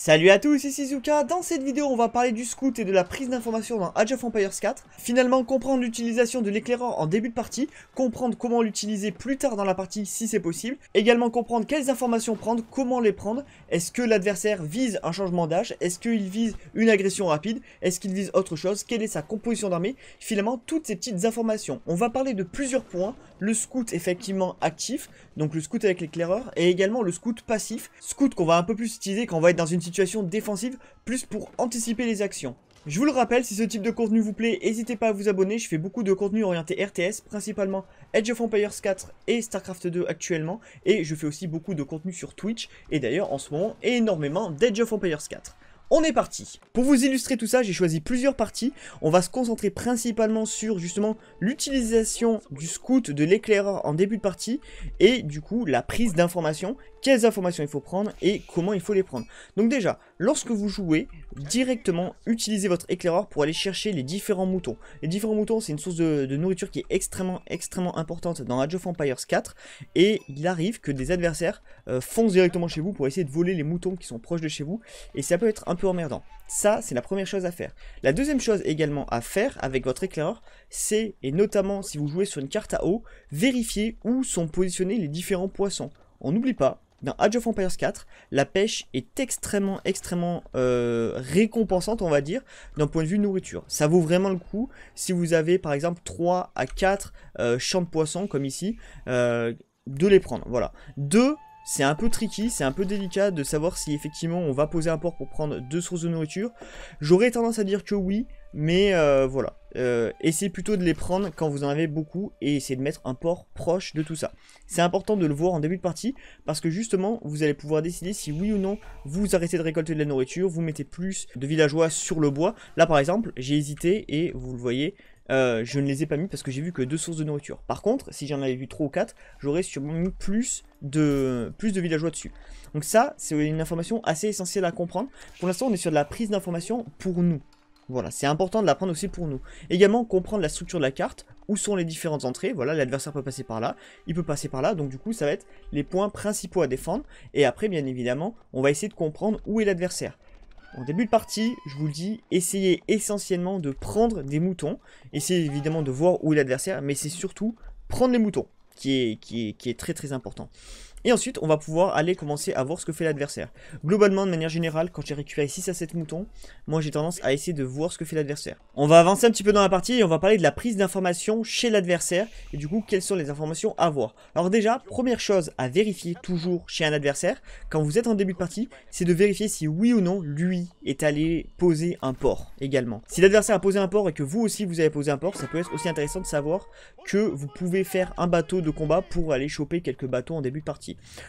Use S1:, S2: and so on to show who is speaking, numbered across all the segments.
S1: Salut à tous, ici Zuka. Dans cette vidéo, on va parler du scout et de la prise d'information dans Age of Empires 4. Finalement, comprendre l'utilisation de l'éclaireur en début de partie, comprendre comment l'utiliser plus tard dans la partie si c'est possible, également comprendre quelles informations prendre, comment les prendre, est-ce que l'adversaire vise un changement d'âge, est-ce qu'il vise une agression rapide, est-ce qu'il vise autre chose, quelle est sa composition d'armée, finalement toutes ces petites informations. On va parler de plusieurs points, le scout effectivement actif, donc le scout avec l'éclaireur, et également le scout passif, scout qu'on va un peu plus utiliser quand on va être dans une défensive, plus pour anticiper les actions. Je vous le rappelle, si ce type de contenu vous plaît, n'hésitez pas à vous abonner, je fais beaucoup de contenu orienté RTS, principalement Edge of Empires 4 et StarCraft 2 actuellement, et je fais aussi beaucoup de contenu sur Twitch, et d'ailleurs en ce moment énormément d'Edge of Empires 4. On est parti Pour vous illustrer tout ça, j'ai choisi plusieurs parties. On va se concentrer principalement sur justement l'utilisation du scout de l'éclaireur en début de partie et du coup la prise d'informations quelles informations il faut prendre et comment il faut les prendre. Donc déjà, lorsque vous jouez, directement utilisez votre éclaireur pour aller chercher les différents moutons. Les différents moutons, c'est une source de, nourriture qui est extrêmement, extrêmement importante dans Age of Empires 4. Et il arrive que des adversaires euh, foncent directement chez vous pour essayer de voler les moutons qui sont proches de chez vous. Et ça peut être un peu emmerdant. Ça, c'est la première chose à faire. La deuxième chose également à faire avec votre éclaireur, c'est, et notamment si vous jouez sur une carte à eau, vérifier où sont positionnés les différents poissons. On n'oublie pas, dans Age of Empires 4, la pêche est extrêmement, extrêmement euh, récompensante, on va dire, d'un point de vue nourriture. Ça vaut vraiment le coup si vous avez, par exemple, 3 à 4 euh, champs de poissons, comme ici, euh, de les prendre, voilà. 2, c'est un peu tricky, c'est un peu délicat de savoir si effectivement on va poser un port pour prendre deux sources de nourriture. J'aurais tendance à dire que oui, mais euh, voilà. Euh, essayez plutôt de les prendre quand vous en avez beaucoup et essayez de mettre un port proche de tout ça. C'est important de le voir en début de partie parce que justement vous allez pouvoir décider si oui ou non vous arrêtez de récolter de la nourriture, vous mettez plus de villageois sur le bois. Là par exemple j'ai hésité et vous le voyez euh, je ne les ai pas mis parce que j'ai vu que deux sources de nourriture. Par contre, si j'en avais vu trois ou quatre, j'aurais sûrement mis plus de, plus de villageois dessus. Donc ça, c'est une information assez essentielle à comprendre. Pour l'instant, on est sur de la prise d'information pour nous. Voilà, c'est important de l'apprendre aussi pour nous. Également, comprendre la structure de la carte, où sont les différentes entrées, voilà, l'adversaire peut passer par là, il peut passer par là, donc du coup, ça va être les points principaux à défendre, et après, bien évidemment, on va essayer de comprendre où est l'adversaire. En début de partie, je vous le dis, essayez essentiellement de prendre des moutons, essayez évidemment de voir où est l'adversaire, mais c'est surtout prendre les moutons, qui est, qui est, qui est très très important. Et ensuite, on va pouvoir aller commencer à voir ce que fait l'adversaire. Globalement, de manière générale, quand j'ai récupéré 6 à 7 moutons, moi j'ai tendance à essayer de voir ce que fait l'adversaire. On va avancer un petit peu dans la partie et on va parler de la prise d'informations chez l'adversaire. Et du coup, quelles sont les informations à voir Alors déjà, première chose à vérifier toujours chez un adversaire, quand vous êtes en début de partie, c'est de vérifier si oui ou non, lui est allé poser un port également. Si l'adversaire a posé un port et que vous aussi vous avez posé un port, ça peut être aussi intéressant de savoir que vous pouvez faire un bateau de combat pour aller choper quelques bateaux en début de partie.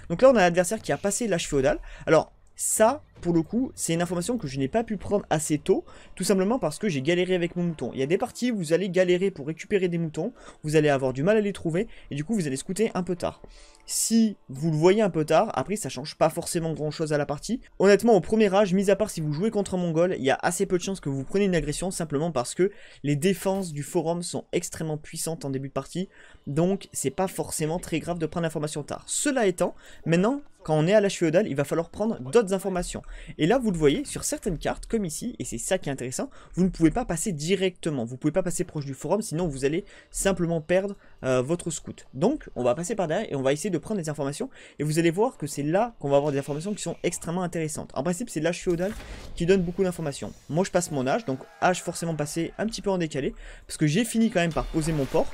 S1: Donc là, on a l'adversaire qui a passé l'âge féodal. Alors, ça, pour le coup, c'est une information que je n'ai pas pu prendre assez tôt, tout simplement parce que j'ai galéré avec mon mouton. Il y a des parties où vous allez galérer pour récupérer des moutons, vous allez avoir du mal à les trouver, et du coup vous allez scouter un peu tard. Si vous le voyez un peu tard, après ça change pas forcément grand chose à la partie. Honnêtement, au premier âge, mis à part si vous jouez contre un mongol, il y a assez peu de chances que vous preniez une agression, simplement parce que les défenses du forum sont extrêmement puissantes en début de partie, donc c'est pas forcément très grave de prendre l'information tard. Cela étant, maintenant, quand on est à l'âge féodal, il va falloir prendre d'autres informations. Et là, vous le voyez, sur certaines cartes, comme ici, et c'est ça qui est intéressant, vous ne pouvez pas passer directement, vous ne pouvez pas passer proche du forum, sinon vous allez simplement perdre euh, votre scout. Donc, on va passer par derrière et on va essayer de prendre des informations, et vous allez voir que c'est là qu'on va avoir des informations qui sont extrêmement intéressantes. En principe, c'est l'âge féodal qui donne beaucoup d'informations. Moi, je passe mon âge, donc âge forcément passé un petit peu en décalé, parce que j'ai fini quand même par poser mon port,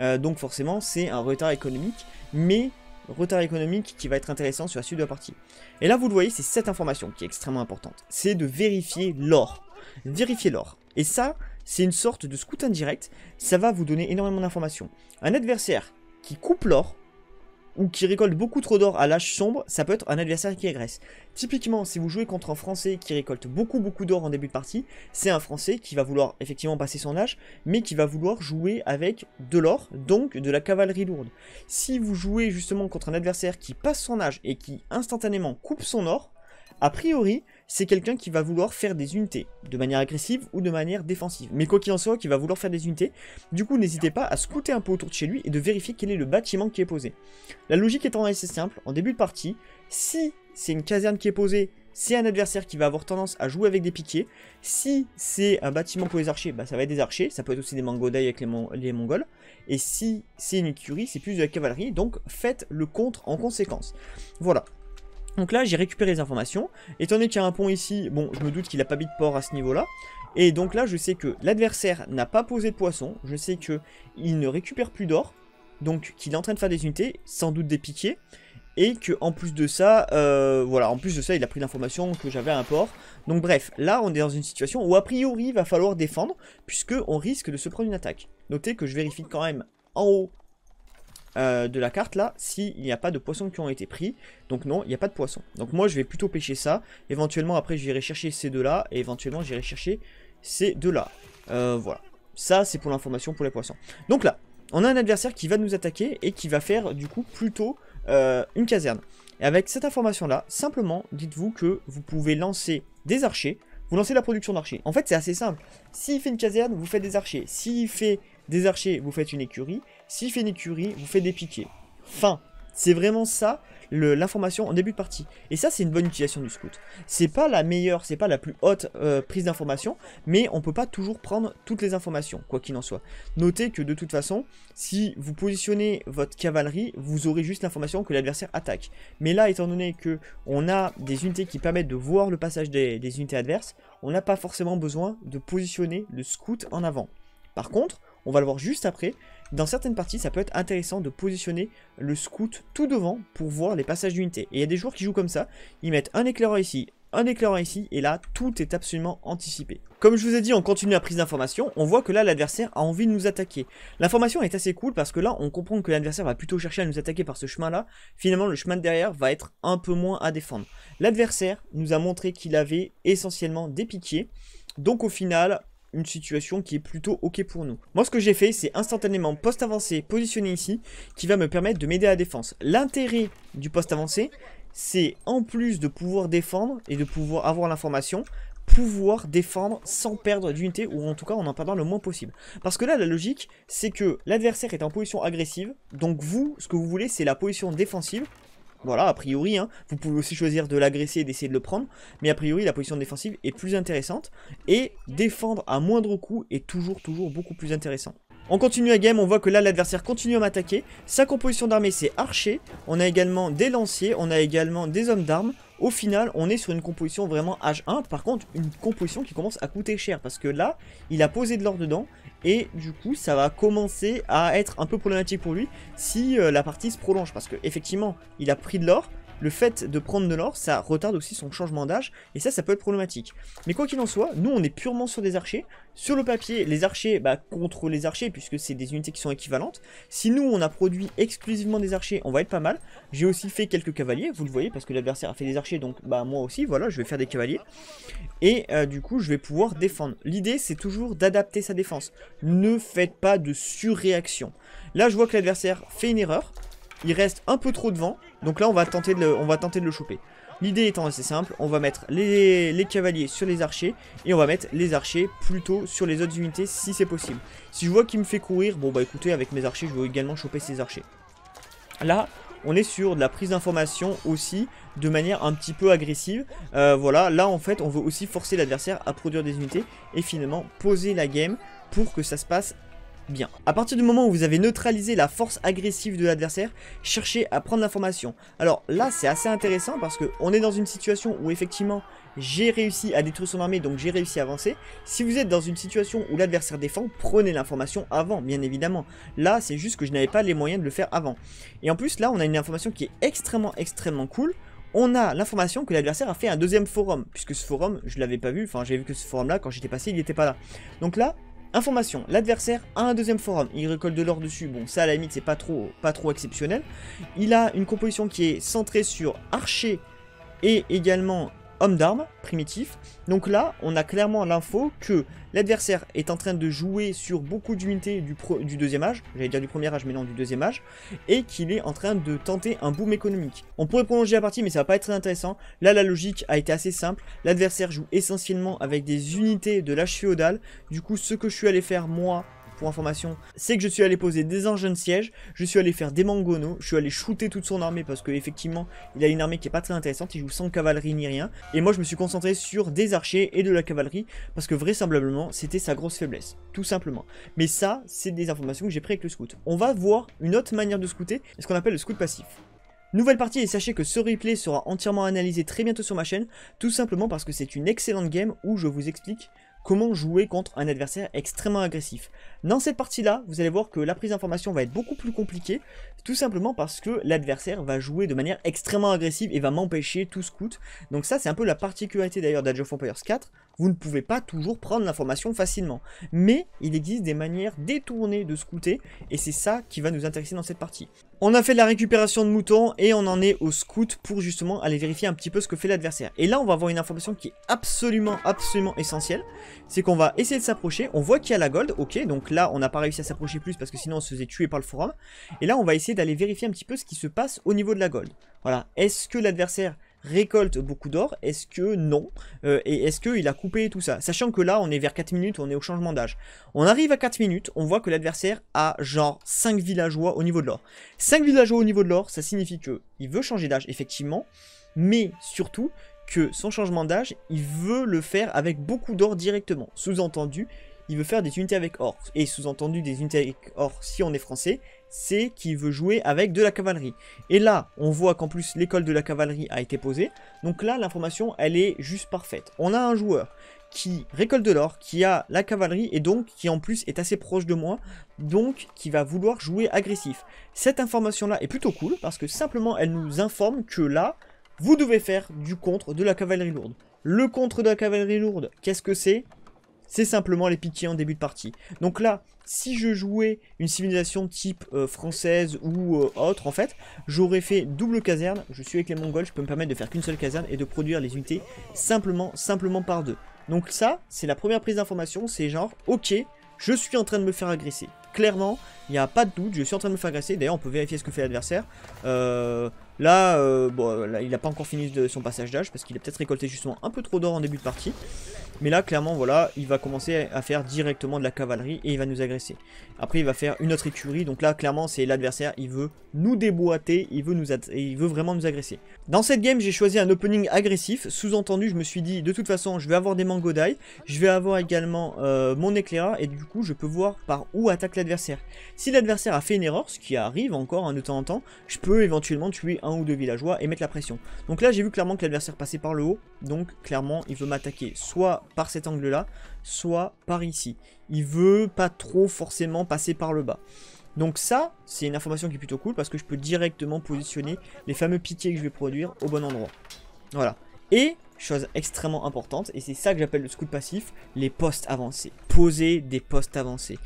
S1: euh, donc forcément c'est un retard économique, mais retard économique qui va être intéressant sur la suite de la partie. Et là, vous le voyez, c'est cette information qui est extrêmement importante. C'est de vérifier l'or. Vérifier l'or. Et ça, c'est une sorte de scout indirect. Ça va vous donner énormément d'informations. Un adversaire qui coupe l'or, ou qui récolte beaucoup trop d'or à l'âge sombre, ça peut être un adversaire qui agresse. Typiquement, si vous jouez contre un Français qui récolte beaucoup beaucoup d'or en début de partie, c'est un Français qui va vouloir effectivement passer son âge, mais qui va vouloir jouer avec de l'or, donc de la cavalerie lourde. Si vous jouez justement contre un adversaire qui passe son âge et qui instantanément coupe son or, a priori, c'est quelqu'un qui va vouloir faire des unités, de manière agressive ou de manière défensive. Mais quoi qu'il en soit, qui va vouloir faire des unités, du coup n'hésitez pas à scouter un peu autour de chez lui et de vérifier quel est le bâtiment qui est posé. La logique étant assez simple, en début de partie, si c'est une caserne qui est posée, c'est un adversaire qui va avoir tendance à jouer avec des piquets. Si c'est un bâtiment pour les archers, bah ça va être des archers. Ça peut être aussi des mangodai avec les, les, mongols. Et si c'est une écurie, c'est plus de la cavalerie. Donc faites le contre en conséquence. Voilà. Donc là, j'ai récupéré les informations. Étant donné qu'il y a un pont ici, bon, je me doute qu'il n'a pas mis de port à ce niveau-là. Et donc là, je sais que l'adversaire n'a pas posé de poisson. Je sais qu'il ne récupère plus d'or. Donc qu'il est en train de faire des unités, sans doute des piquets. Et que en plus de ça, euh, voilà, en plus de ça, il a pris l'information que j'avais un port. Donc bref, là, on est dans une situation où a priori, il va falloir défendre, puisque on risque de se prendre une attaque. Notez que je vérifie quand même en haut euh, de la carte là s'il n'y a pas de poissons qui ont été pris. Donc non, il n'y a pas de poissons. Donc moi je vais plutôt pêcher ça. Éventuellement après j'irai chercher ces deux là et éventuellement j'irai chercher ces deux là. Euh, voilà. Ça c'est pour l'information pour les poissons. Donc là, on a un adversaire qui va nous attaquer et qui va faire du coup plutôt euh, une caserne. Et avec cette information là, simplement dites-vous que vous pouvez lancer des archers vous lancez la production d'archers. En fait, c'est assez simple. S'il fait une caserne, vous faites des archers. S'il fait des archers, vous faites une écurie. S'il fait une écurie, vous faites des piquets. Fin. C'est vraiment ça l'information en début de partie. Et ça, c'est une bonne utilisation du scout. C'est pas la meilleure, c'est pas la plus haute euh, prise d'information, mais on peut pas toujours prendre toutes les informations, quoi qu'il en soit. Notez que de toute façon, si vous positionnez votre cavalerie, vous aurez juste l'information que l'adversaire attaque. Mais là, étant donné que on a des unités qui permettent de voir le passage des, des unités adverses, on n'a pas forcément besoin de positionner le scout en avant. Par contre, on va le voir juste après, dans certaines parties, ça peut être intéressant de positionner le scout tout devant pour voir les passages d'unité. Et il y a des joueurs qui jouent comme ça, ils mettent un éclaireur ici, un éclaireur ici, et là, tout est absolument anticipé. Comme je vous ai dit, on continue la prise d'information, on voit que là, l'adversaire a envie de nous attaquer. L'information est assez cool parce que là, on comprend que l'adversaire va plutôt chercher à nous attaquer par ce chemin-là. Finalement, le chemin de derrière va être un peu moins à défendre. L'adversaire nous a montré qu'il avait essentiellement des piquiers. Donc au final, une situation qui est plutôt ok pour nous. Moi ce que j'ai fait c'est instantanément poste avancé positionné ici qui va me permettre de m'aider à la défense. L'intérêt du poste avancé c'est en plus de pouvoir défendre et de pouvoir avoir l'information pouvoir défendre sans perdre d'unité ou en tout cas en en perdant le moins possible. Parce que là la logique c'est que l'adversaire est en position agressive donc vous ce que vous voulez c'est la position défensive voilà, a priori, hein. vous pouvez aussi choisir de l'agresser et d'essayer de le prendre, mais a priori la position défensive est plus intéressante, et défendre à moindre coût est toujours toujours beaucoup plus intéressant. On continue la game, on voit que là l'adversaire continue à m'attaquer, sa composition d'armée c'est archer, on a également des lanciers, on a également des hommes d'armes, au final, on est sur une composition vraiment H1. Par contre, une composition qui commence à coûter cher. Parce que là, il a posé de l'or dedans. Et du coup, ça va commencer à être un peu problématique pour lui si euh, la partie se prolonge. Parce que effectivement, il a pris de l'or, le fait de prendre de l'or, ça retarde aussi son changement d'âge, et ça, ça peut être problématique. Mais quoi qu'il en soit, nous, on est purement sur des archers. Sur le papier, les archers, bah, contre les archers, puisque c'est des unités qui sont équivalentes. Si nous, on a produit exclusivement des archers, on va être pas mal. J'ai aussi fait quelques cavaliers, vous le voyez, parce que l'adversaire a fait des archers, donc bah moi aussi, voilà, je vais faire des cavaliers. Et euh, du coup, je vais pouvoir défendre. L'idée, c'est toujours d'adapter sa défense. Ne faites pas de surréaction. Là, je vois que l'adversaire fait une erreur. Il reste un peu trop devant. Donc là, on va tenter de le, on va tenter de le choper. L'idée étant assez simple, on va mettre les, cavaliers sur les archers et on va mettre les archers plutôt sur les autres unités si c'est possible. Si je vois qu'il me fait courir, bon bah écoutez, avec mes archers, je vais également choper ces archers. Là, on est sur de la prise d'information aussi de manière un petit peu agressive. Euh, voilà, là en fait, on veut aussi forcer l'adversaire à produire des unités et finalement poser la game pour que ça se passe bien. À partir du moment où vous avez neutralisé la force agressive de l'adversaire, cherchez à prendre l'information. Alors là, c'est assez intéressant parce qu'on est dans une situation où effectivement, j'ai réussi à détruire son armée, donc j'ai réussi à avancer. Si vous êtes dans une situation où l'adversaire défend, prenez l'information avant, bien évidemment. Là, c'est juste que je n'avais pas les moyens de le faire avant. Et en plus, là, on a une information qui est extrêmement, extrêmement cool on a l'information que l'adversaire a fait un deuxième forum, puisque ce forum, je l'avais pas vu, enfin j'ai vu que ce forum là, quand j'étais passé, il n'était pas là. Donc là, Information, l'adversaire a un deuxième forum, il récolte de l'or dessus, bon ça à la limite c'est pas trop, pas trop exceptionnel. Il a une composition qui est centrée sur archer et également homme d'armes, primitif. Donc là, on a clairement l'info que l'adversaire est en train de jouer sur beaucoup d'unités du, du, deuxième âge, j'allais dire du premier âge, mais non, du deuxième âge, et qu'il est en train de tenter un boom économique. On pourrait prolonger la partie, mais ça va pas être très intéressant. Là, la logique a été assez simple. L'adversaire joue essentiellement avec des unités de l'âge féodal. Du coup, ce que je suis allé faire, moi, pour information, c'est que je suis allé poser des engins de siège, je suis allé faire des mangonos, je suis allé shooter toute son armée parce qu'effectivement, il a une armée qui est pas très intéressante, il joue sans cavalerie ni rien. Et moi, je me suis concentré sur des archers et de la cavalerie parce que vraisemblablement, c'était sa grosse faiblesse, tout simplement. Mais ça, c'est des informations que j'ai prises avec le scout. On va voir une autre manière de scouter, ce qu'on appelle le scout passif. Nouvelle partie et sachez que ce replay sera entièrement analysé très bientôt sur ma chaîne, tout simplement parce que c'est une excellente game où je vous explique comment jouer contre un adversaire extrêmement agressif. Dans cette partie-là, vous allez voir que la prise d'information va être beaucoup plus compliquée, tout simplement parce que l'adversaire va jouer de manière extrêmement agressive et va m'empêcher tout scout. Donc ça, c'est un peu la particularité d'ailleurs d'Age of Empires 4, vous ne pouvez pas toujours prendre l'information facilement. Mais il existe des manières détournées de scouter, et c'est ça qui va nous intéresser dans cette partie. On a fait la récupération de moutons, et on en est au scout pour justement aller vérifier un petit peu ce que fait l'adversaire. Et là, on va avoir une information qui est absolument, absolument essentielle. C'est qu'on va essayer de s'approcher. On voit qu'il y a la gold, ok, donc là, on n'a pas réussi à s'approcher plus parce que sinon on se faisait tuer par le forum. Et là, on va essayer d'aller vérifier un petit peu ce qui se passe au niveau de la gold. Voilà, est-ce que l'adversaire récolte beaucoup d'or Est-ce que non euh, Et est-ce qu'il a coupé tout ça Sachant que là, on est vers 4 minutes, on est au changement d'âge. On arrive à 4 minutes, on voit que l'adversaire a genre 5 villageois au niveau de l'or. 5 villageois au niveau de l'or, ça signifie que il veut changer d'âge, effectivement, mais surtout que son changement d'âge, il veut le faire avec beaucoup d'or directement. Sous-entendu, il veut faire des unités avec or. Et sous-entendu, des unités avec or, si on est français, c'est qu'il veut jouer avec de la cavalerie. Et là, on voit qu'en plus l'école de la cavalerie a été posée. Donc là, l'information, elle est juste parfaite. On a un joueur qui récolte de l'or, qui a la cavalerie et donc qui en plus est assez proche de moi, donc qui va vouloir jouer agressif. Cette information-là est plutôt cool parce que simplement elle nous informe que là, vous devez faire du contre de la cavalerie lourde. Le contre de la cavalerie lourde, qu'est-ce que c'est C'est simplement les piquets en début de partie. Donc là, si je jouais une civilisation type euh, française ou euh, autre, en fait, j'aurais fait double caserne. Je suis avec les Mongols, je peux me permettre de faire qu'une seule caserne et de produire les unités simplement, simplement par deux. Donc ça, c'est la première prise d'information, c'est genre, ok, je suis en train de me faire agresser. Clairement, il n'y a pas de doute, je suis en train de me faire agresser. D'ailleurs, on peut vérifier ce que fait l'adversaire. Euh, euh, euh, là, il n'a pas encore fini de son passage d'âge parce qu'il a peut-être récolté justement un peu trop d'or en début de partie. Mais là, clairement, voilà, il va commencer à faire directement de la cavalerie et il va nous agresser. Après, il va faire une autre écurie. Donc là, clairement, c'est l'adversaire. Il veut nous déboîter. Il veut, nous il veut vraiment nous agresser. Dans cette game, j'ai choisi un opening agressif. Sous-entendu, je me suis dit, de toute façon, je vais avoir des mangodai. Je vais avoir également euh, mon éclairat Et du coup, je peux voir par où attaque l'adversaire. Si l'adversaire a fait une erreur, ce qui arrive encore hein, de temps en temps, je peux éventuellement tuer un un ou deux villageois et mettre la pression. Donc là j'ai vu clairement que l'adversaire passait par le haut, donc clairement il veut m'attaquer soit par cet angle là, soit par ici. Il veut pas trop forcément passer par le bas. Donc ça, c'est une information qui est plutôt cool parce que je peux directement positionner les fameux piquets que je vais produire au bon endroit. Voilà. Et, chose extrêmement importante, et c'est ça que j'appelle le scout passif, les postes avancés. Poser des postes avancés.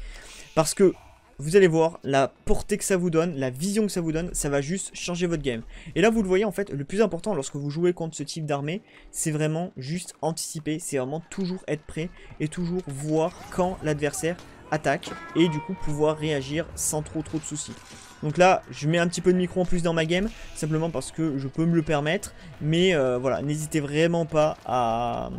S1: Parce que vous allez voir la portée que ça vous donne, la vision que ça vous donne, ça va juste changer votre game. Et là vous le voyez en fait, le plus important lorsque vous jouez contre ce type d'armée, c'est vraiment juste anticiper, c'est vraiment toujours être prêt et toujours voir quand l'adversaire attaque et du coup pouvoir réagir sans trop trop de soucis. Donc là, je mets un petit peu de micro en plus dans ma game, simplement parce que je peux me le permettre. Mais euh, voilà, n'hésitez vraiment pas à,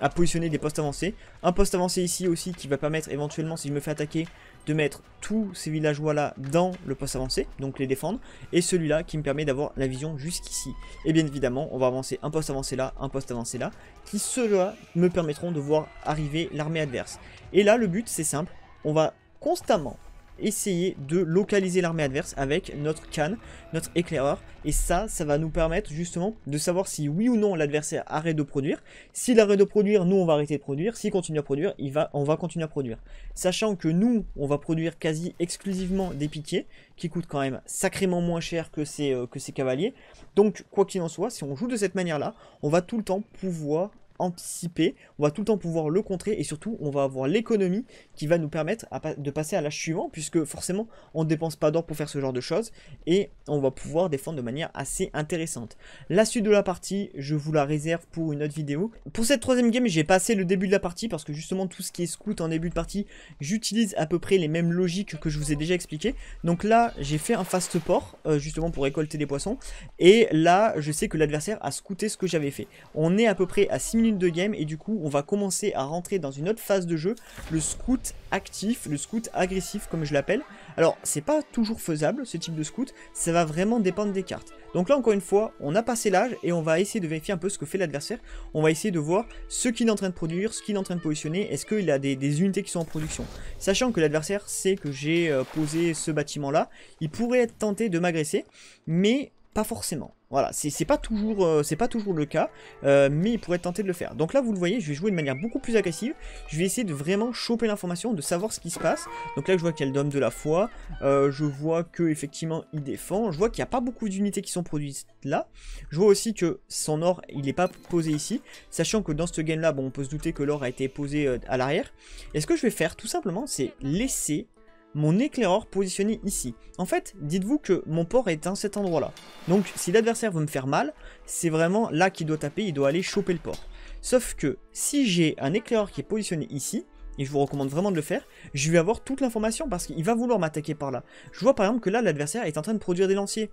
S1: à, positionner des postes avancés. Un poste avancé ici aussi qui va permettre éventuellement, si je me fais attaquer, de mettre tous ces villageois-là dans le poste avancé, donc les défendre, et celui-là qui me permet d'avoir la vision jusqu'ici. Et bien évidemment, on va avancer un poste avancé là, un poste avancé là, qui ceux-là me permettront de voir arriver l'armée adverse. Et là, le but, c'est simple, on va constamment essayer de localiser l'armée adverse avec notre canne, notre éclaireur. Et ça, ça va nous permettre justement de savoir si oui ou non l'adversaire arrête de produire. S'il arrête de produire, nous on va arrêter de produire. S'il continue à produire, il va, on va continuer à produire. Sachant que nous, on va produire quasi exclusivement des piquiers, qui coûtent quand même sacrément moins cher euh, que ces cavaliers. Donc quoi qu'il en soit, si on joue de cette manière-là, on va tout le temps pouvoir anticiper, on va tout le temps pouvoir le contrer et surtout on va avoir l'économie qui va nous permettre de passer à l'âge suivant puisque forcément on ne dépense pas d'or pour faire ce genre de choses et on va pouvoir défendre de manière assez intéressante. La suite de la partie, je vous la réserve pour une autre vidéo. Pour cette troisième game, j'ai passé le début de la partie parce que justement tout ce qui est scout en début de partie, j'utilise à peu près les mêmes logiques que je vous ai déjà expliqué Donc là, j'ai fait un fast port euh, justement pour récolter des poissons et là, je sais que l'adversaire a scouté ce que j'avais fait. On est à peu près à 6 de game et du coup on va commencer à rentrer dans une autre phase de jeu, le scout actif, le scout agressif comme je l'appelle. Alors c'est pas toujours faisable ce type de scout, ça va vraiment dépendre des cartes. Donc là encore une fois, on a passé l'âge et on va essayer de vérifier un peu ce que fait l'adversaire. On va essayer de voir ce qu'il est en train de produire, ce qu'il est en train de positionner, est-ce qu'il a des, des, unités qui sont en production. Sachant que l'adversaire sait que j'ai euh, posé ce bâtiment là, il pourrait être tenté de m'agresser, mais pas forcément. Voilà, c'est pas, toujours, euh, pas toujours le cas, euh, mais il pourrait tenter de le faire. Donc là, vous le voyez, je vais jouer de manière beaucoup plus agressive. Je vais essayer de vraiment choper l'information, de savoir ce qui se passe. Donc là, je vois qu'il y a le de la foi. Euh, je vois que effectivement, il défend. Je vois qu'il n'y a pas beaucoup d'unités qui sont produites là. Je vois aussi que son or, il n'est pas posé ici. Sachant que dans ce game-là, bon, on peut se douter que l'or a été posé à l'arrière. Et ce que je vais faire, tout simplement, c'est laisser mon éclaireur positionné ici. En fait, dites-vous que mon port est à cet endroit-là. Donc si l'adversaire veut me faire mal, c'est vraiment là qu'il doit taper, il doit aller choper le port. Sauf que si j'ai un éclaireur qui est positionné ici, et je vous recommande vraiment de le faire, je vais avoir toute l'information parce qu'il va vouloir m'attaquer par là. Je vois par exemple que là, l'adversaire est en train de produire des lanciers.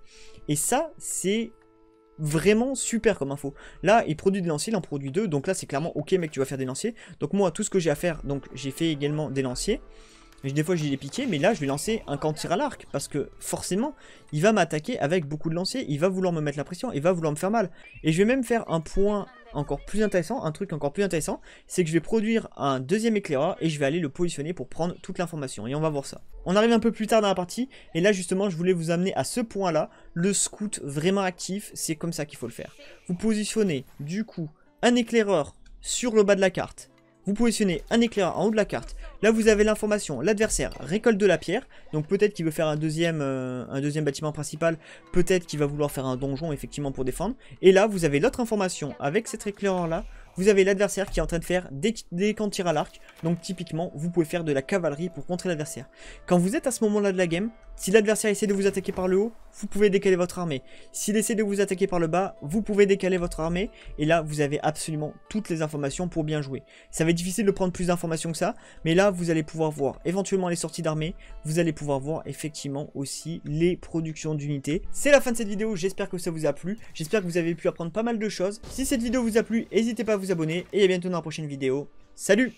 S1: Et ça, c'est vraiment super comme info. Là, il produit des lanciers, il en produit deux, donc là, c'est clairement, ok mec, tu vas faire des lanciers. Donc moi, tout ce que j'ai à faire, donc j'ai fait également des lanciers des fois j'ai les piqué mais là je vais lancer un camp tir à l'arc, parce que forcément, il va m'attaquer avec beaucoup de lanciers, il va vouloir me mettre la pression, il va vouloir me faire mal. Et je vais même faire un point encore plus intéressant, un truc encore plus intéressant, c'est que je vais produire un deuxième éclaireur et je vais aller le positionner pour prendre toute l'information et on va voir ça. On arrive un peu plus tard dans la partie et là justement je voulais vous amener à ce point là, le scout vraiment actif, c'est comme ça qu'il faut le faire. Vous positionnez du coup un éclaireur sur le bas de la carte, vous positionnez un éclair en haut de la carte. Là, vous avez l'information. L'adversaire récolte de la pierre. Donc peut-être qu'il veut faire un deuxième, euh, un deuxième bâtiment principal. Peut-être qu'il va vouloir faire un donjon, effectivement, pour défendre. Et là, vous avez l'autre information. Avec cet éclaireur-là, vous avez l'adversaire qui est en train de faire des, des camps à l'arc. Donc typiquement, vous pouvez faire de la cavalerie pour contrer l'adversaire. Quand vous êtes à ce moment-là de la game, si l'adversaire essaie de vous attaquer par le haut, vous pouvez décaler votre armée. S'il essaie de vous attaquer par le bas, vous pouvez décaler votre armée. Et là, vous avez absolument toutes les informations pour bien jouer. Ça va être difficile de prendre plus d'informations que ça, mais là, vous allez pouvoir voir éventuellement les sorties d'armée. Vous allez pouvoir voir effectivement aussi les productions d'unités. C'est la fin de cette vidéo, j'espère que ça vous a plu. J'espère que vous avez pu apprendre pas mal de choses. Si cette vidéo vous a plu, n'hésitez pas à vous abonner. Et à bientôt dans la prochaine vidéo. Salut